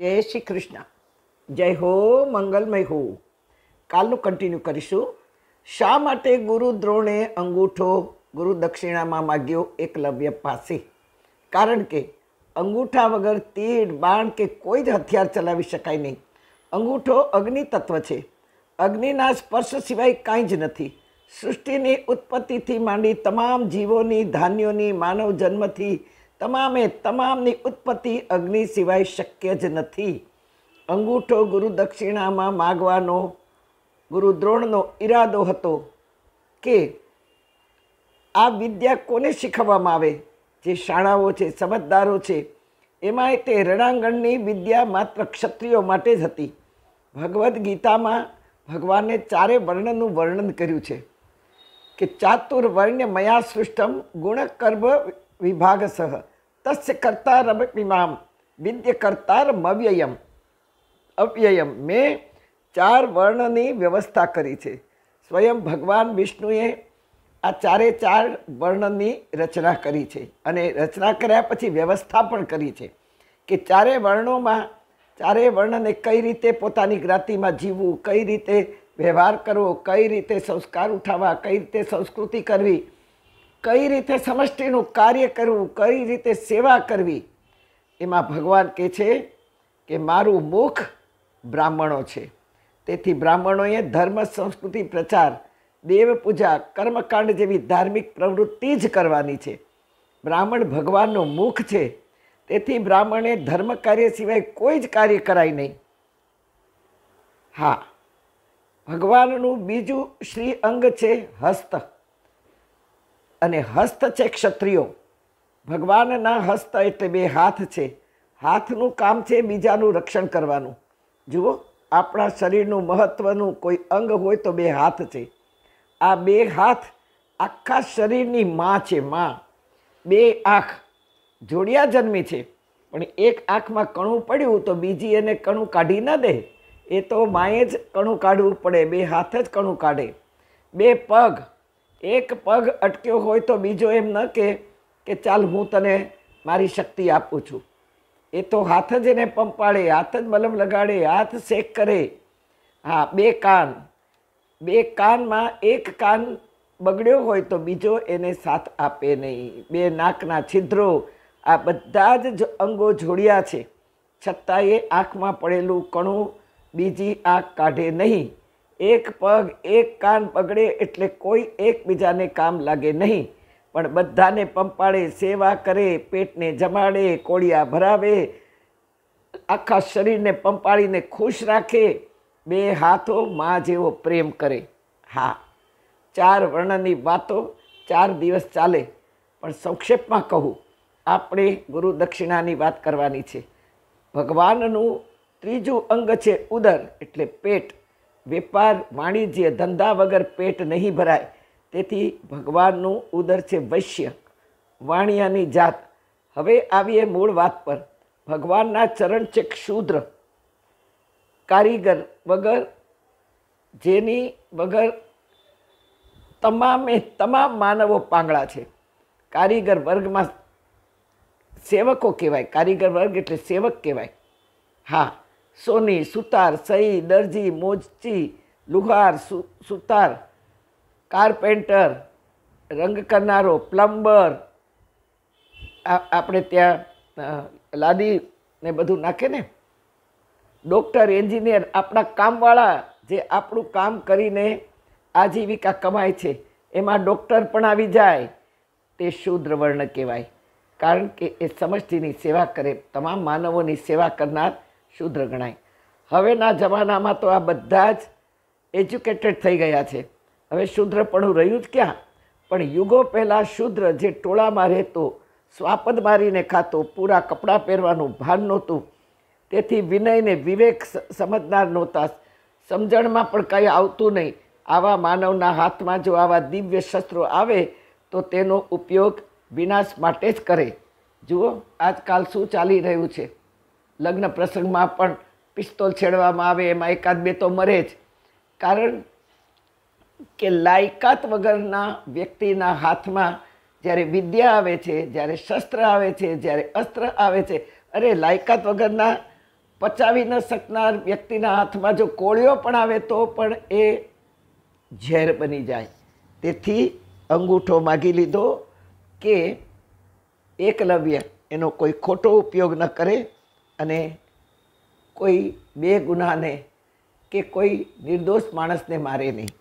જય શ્રી કૃષ્ણ જય હો મંગલમય હો કાલનું કન્ટિન્યુ કરીશું શા માટે ગુરુ દ્રોણે અંગૂઠો ગુરુ દક્ષિણામાં માગ્યો એકલવ્ય પાસે કારણ કે અંગૂઠા વગર તીડ બાણ કે કોઈ જ હથિયાર ચલાવી શકાય નહીં અંગૂઠો અગ્નિ તત્વ છે અગ્નિના સ્પર્શ સિવાય કાંઈ જ નથી સૃષ્ટિની ઉત્પત્તિથી માંડી તમામ જીવોની ધાન્યોની માનવ જન્મથી તમામે તમામની ઉત્પત્તિ અગ્નિ સિવાય શક્ય જ નથી અંગૂઠો ગુરુ દક્ષિણામાં માગવાનો ગુરુદ્રોણનો ઈરાદો હતો કે આ વિદ્યા કોને શીખવવામાં આવે જે શાળાઓ છે સમજદારો છે એમાંય તે રણાંગણની વિદ્યા માત્ર ક્ષત્રિયો માટે જ હતી ભગવદ્ ગીતામાં ભગવાને ચારે વર્ણનું વર્ણન કર્યું છે કે ચાતુર્વર્ણ્ય મયા સૃષ્ટમ ગુણકર્મ વિભાગસહ તસ્ય કર્તારમિમામ વિદ્ય કર્તારમવ્યયમ અવ્યયમ મેં ચાર વર્ણની વ્યવસ્થા કરી છે સ્વયં ભગવાન વિષ્ણુએ આ ચારે ચાર વર્ણની રચના કરી છે અને રચના કર્યા પછી વ્યવસ્થા પણ કરી છે કે ચારે વર્ણોમાં ચારે વર્ણને કઈ રીતે પોતાની જ્ઞાતિમાં જીવવું કઈ રીતે વ્યવહાર કરવો કઈ રીતે સંસ્કાર ઉઠાવવા કઈ રીતે સંસ્કૃતિ કરવી કઈ રીતે સમષ્ટિનું કાર્ય કરવું કઈ રીતે સેવા કરવી એમાં ભગવાન કહે છે કે મારું મુખ બ્રાહ્મણો છે તેથી બ્રાહ્મણોએ ધર્મ સંસ્કૃતિ પ્રચાર દેવ પૂજા કર્મકાંડ જેવી ધાર્મિક પ્રવૃત્તિ જ કરવાની છે બ્રાહ્મણ ભગવાનનું મુખ છે તેથી બ્રાહ્મણે ધર્મ કાર્ય સિવાય કોઈ જ કાર્ય કરાય નહીં હા ભગવાનનું બીજું શ્રી અંગ છે હસ્ત અને હસ્ત છે ક્ષત્રિયો ભગવાનના હસ્ત એટલે બે હાથ છે હાથનું કામ છે બીજાનું રક્ષણ કરવાનું જુઓ આપણા શરીરનું મહત્ત્વનું કોઈ અંગ હોય તો બે હાથ છે આ બે હાથ આખા શરીરની માં છે માં બે આંખ જોડિયા જન્મી છે પણ એક આંખમાં કણું પડ્યું તો બીજી એને કણું કાઢી ન દે એ તો માએ જ કણું કાઢવું પડે બે હાથ જ કણું કાઢે બે પગ એક પગ અટક્યો હોય તો બીજો એમ ન કહે કે ચાલ હું તને મારી શક્તિ આપું છું એ તો હાથ જ એને પંપાળે હાથ જ મલમ લગાડે હાથ શેક કરે હા બે કાન બે કાનમાં એક કાન બગડ્યો હોય તો બીજો એને સાથ આપે નહીં બે નાકના છિદ્રો આ બધા જ અંગો જોડ્યા છે છતાંય આંખમાં પડેલું કણું બીજી આંખ કાઢે નહીં એક પગ એક કાન પકડે એટલે કોઈ એકબીજાને કામ લાગે નહીં પણ બધાને પંપાળે સેવા કરે પેટને જમાડે કોળિયા ભરાવે આખા શરીરને પંપાળીને ખુશ રાખે બે હાથો મા જેવો પ્રેમ કરે હા ચાર વર્ણની વાતો ચાર દિવસ ચાલે પણ સંક્ષેપમાં કહું આપણે ગુરુ દક્ષિણાની વાત કરવાની છે ભગવાનનું ત્રીજું અંગ છે ઉદર એટલે પેટ વેપાર વાણિજ્ય ધંધા વગર પેટ નહીં ભરાય તેથી ભગવાનનું ઉદર છે વૈશ્ય વાણિયાની જાત હવે આવીએ મૂળ વાત પર ભગવાનના ચરણ છે ક્ષુદ્ર કારીગર વગર જેની વગર તમામે તમામ માનવો પાંગળા છે કારીગર વર્ગમાં સેવકો કહેવાય કારીગર વર્ગ એટલે સેવક કહેવાય હા સોની સુતાર સહી દરજી મોજચી લુહાર સુતાર કારપેન્ટર રંગ કરનારો પ્લમ્બર આપણે ત્યાં લાદી ને બધું નાખે ને ડૉક્ટર એન્જિનિયર આપણા કામવાળા જે આપણું કામ કરીને આજીવિકા કમાય છે એમાં ડૉક્ટર પણ આવી જાય તે શુદ્ર વર્ણ કહેવાય કારણ કે એ સમષ્ટિની સેવા કરે તમામ માનવોની સેવા કરનાર શુદ્ર ગણાય હવેના જમાનામાં તો આ બધા જ એજ્યુકેટેડ થઈ ગયા છે હવે શુદ્રપણું રહ્યું જ ક્યાં પણ યુગો પહેલાં શુદ્ર જે ટોળામાં રહેતો સ્વાપદ મારીને ખાતો પૂરા કપડાં પહેરવાનું ભાન નહોતું તેથી વિનયને વિવેક સમજનાર નહોતા સમજણમાં પણ કંઈ આવતું નહીં આવા માનવના હાથમાં જો આવા દિવ્ય શસ્ત્રો આવે તો તેનો ઉપયોગ વિનાશ માટે જ કરે જુઓ આજકાલ શું ચાલી રહ્યું છે લગ્ન પ્રસંગમાં પણ પિસ્તોલ છેડવામાં આવે એમાં એકાદ બે તો મરે જ કારણ કે લાયકાત વગરના વ્યક્તિના હાથમાં જ્યારે વિદ્યા આવે છે જ્યારે શસ્ત્ર આવે છે જ્યારે અસ્ત્ર આવે છે અરે લાયકાત વગરના પચાવી ન શકનાર વ્યક્તિના હાથમાં જો કોળિયો પણ આવે તો પણ એ ઝેર બની જાય તેથી અંગૂઠો માગી લીધો કે એકલવ્ય એનો કોઈ ખોટો ઉપયોગ ન કરે અને કોઈ બે ગુનાને કે કોઈ નિર્દોષ માણસને મારે નહીં